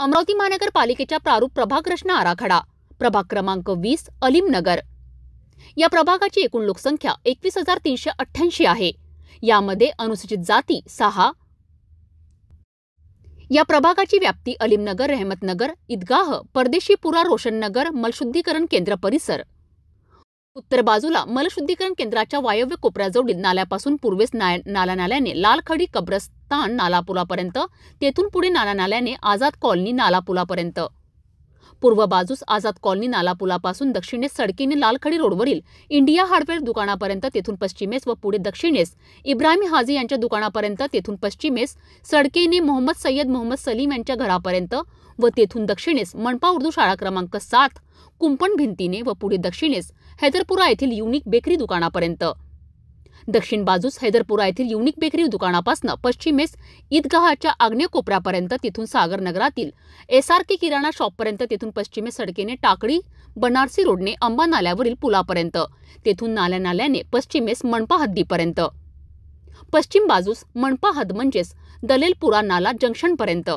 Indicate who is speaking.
Speaker 1: अमरावती महानगरपालिकेच्या प्रारूप प्रभाग रचना आराखडा प्रभाग क्रमांक वीस अलिमनगर या प्रभागाची एकूण लोकसंख्या एकवीस हजार तीनशे अठ्ठ्याऐंशी आहे यामध्ये अनुसूचित जाती सहा या प्रभागाची व्याप्ती अलिमनगर रहमतनगर ईदगाह परदेशीपुरा नगर मलशुद्धीकरण केंद्र परिसर उत्तर बाजूला मलशुद्धीकरण केंद्राच्या वायव्य कोपऱ्याजवळील नाल्यापासून पूर्वेस नाला नाल्याने लालखडी कब्रस्तान नालापुलापर्यंत तेथून पुढे नाला नाल्याने आझाद कॉलनी नालापुलापर्यंत पूर्व बाजूस आझाद कॉलनी नालापुलापासून दक्षिणेस सडकीने लालखडी रोडवरील इंडिया हार्डवेअर दुकानापर्यंत तेथून पश्चिमेस व पुढे दक्षिणेस इब्राहिम हाजी यांच्या दुकानापर्यंत तेथून पश्चिमेस सडकीने मोहम्मद सय्यद मोहम्मद सलीम यांच्या घरापर्यंत व तेथून दक्षिणेस मनपा उर्दू शाळा क्रमांक सात कुंपण भिंतीने व पुढे दक्षिणेस हैदरपुरा येथील युनिक बेकरी दुकानापर्यंत दक्षिण बाजूस हैदरपुरा येथील युनिक बेकरी दुकानापासून पश्चिमेस ईदगाहच्या आग्नेय कोपऱ्यापर्यंत तिथून सागर नगरातील एस आर के किराणा शॉपपर्यंत तिथून पश्चिमेस सडकेने टाकडी बनारसी रोडने अंबा नाल्यावरील पुलापर्यंत तेथून नाल्या नाल्याने पश्चिमेस मणपा हद्दीपर्यंत पश्चिम बाजूस मणपा हद्द म्हणजेच दलेलपुरा नाला जंक्शनपर्यंत